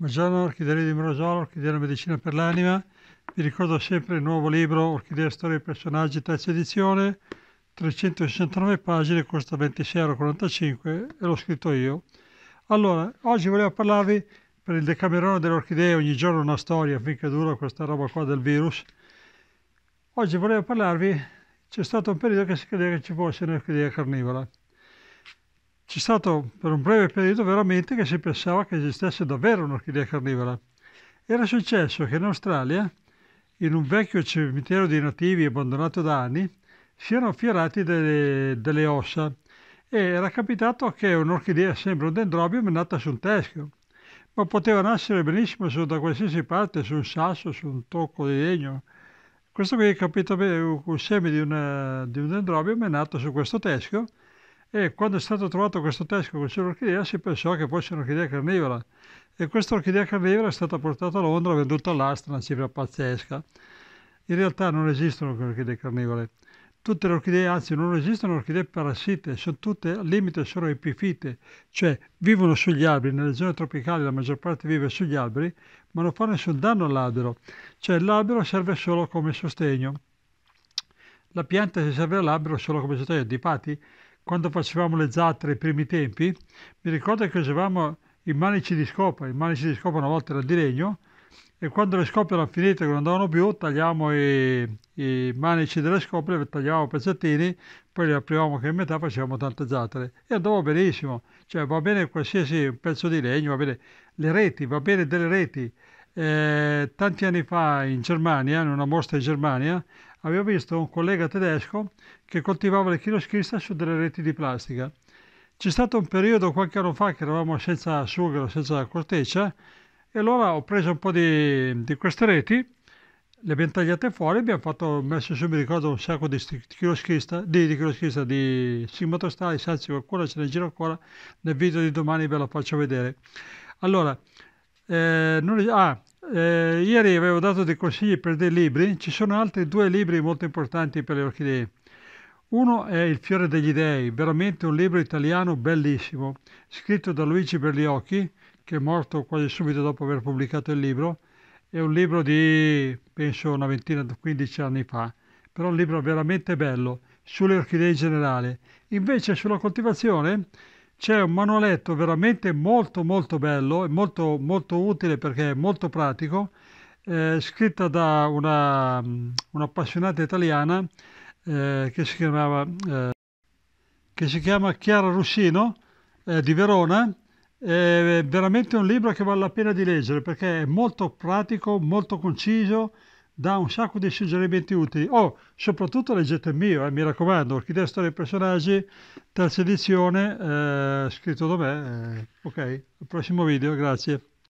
Buongiorno, Orchidea di Morosolo, Orchideria Medicina per l'Anima. Vi ricordo sempre il nuovo libro Orchidea Storia e Personaggi, terza edizione, 369 pagine, costa 26,45 euro e l'ho scritto io. Allora, oggi volevo parlarvi per il decamerone delle orchidee, ogni giorno una storia, finché dura questa roba qua del virus. Oggi volevo parlarvi, c'è stato un periodo che si credeva che ci fosse un'orchidea carnivora. C'è stato per un breve periodo veramente che si pensava che esistesse davvero un'orchidea carnivora. Era successo che in Australia, in un vecchio cimitero di nativi abbandonato da anni, siano erano affiorati delle, delle ossa e era capitato che un'orchidea, sembra un dendrobio, è nata su un teschio ma poteva nascere benissimo su, da qualsiasi parte, su un sasso, su un tocco di legno. Questo qui è capito bene, un seme di, una, di un dendrobio è nato su questo teschio e quando è stato trovato questo teschio con l'orchidea si pensò che fosse un'orchidea carnivora. E questa orchidea carnivora è stata portata a Londra, venduta all'asta, una cifra pazzesca. In realtà non esistono orchidee carnivore. Tutte le orchidee, anzi non esistono orchidee parassite, sono tutte al limite solo epifite, cioè vivono sugli alberi, nelle zone tropicali la maggior parte vive sugli alberi, ma non fa nessun danno all'albero, cioè l'albero serve solo come sostegno. La pianta si serve all'albero solo come sostegno, di difatti quando facevamo le zattere ai primi tempi, mi ricordo che usavamo i manici di scopa, i manici di scopa una volta era di legno, e quando le scope erano finite, che non andavano più, tagliavamo i, i manici delle scope, le tagliavamo pezzettini, poi le aprivamo che in metà facevamo tante zattere e andava benissimo, cioè va bene qualsiasi pezzo di legno, va bene le reti, va bene delle reti, eh, tanti anni fa in Germania, in una mostra in Germania, avevo visto un collega tedesco che coltivava le chiloschista su delle reti di plastica. C'è stato un periodo qualche anno fa che eravamo senza sughero, senza corteccia, e allora ho preso un po' di, di queste reti, le abbiamo tagliate fuori, abbiamo fatto, messo su, mi ricordo, un sacco di chiloschista, di, di chiloschista, di sigmatostali, salsi, qualcuno ce ne gira ancora, nel video di domani ve lo faccio vedere. Allora, eh, non, ah, eh, ieri avevo dato dei consigli per dei libri, ci sono altri due libri molto importanti per le orchidee. Uno è Il fiore degli dèi, veramente un libro italiano bellissimo, scritto da Luigi Berliocchi, che è morto quasi subito dopo aver pubblicato il libro. È un libro di, penso, una ventina, 15 anni fa, però un libro veramente bello, sulle orchidee in generale. Invece sulla coltivazione c'è un manualetto veramente molto molto bello e molto, molto utile perché è molto pratico, eh, scritta da una, mm, un'appassionata italiana eh, che, si chiamava, eh, che, si chiama Chiara Russino eh, di Verona. È veramente un libro che vale la pena di leggere perché è molto pratico, molto conciso, dà un sacco di suggerimenti utili. Oh, soprattutto leggete il mio, eh, mi raccomando, Orchidea Storia e Personaggi, terza edizione, eh, scritto da me. Eh, ok, al prossimo video, grazie.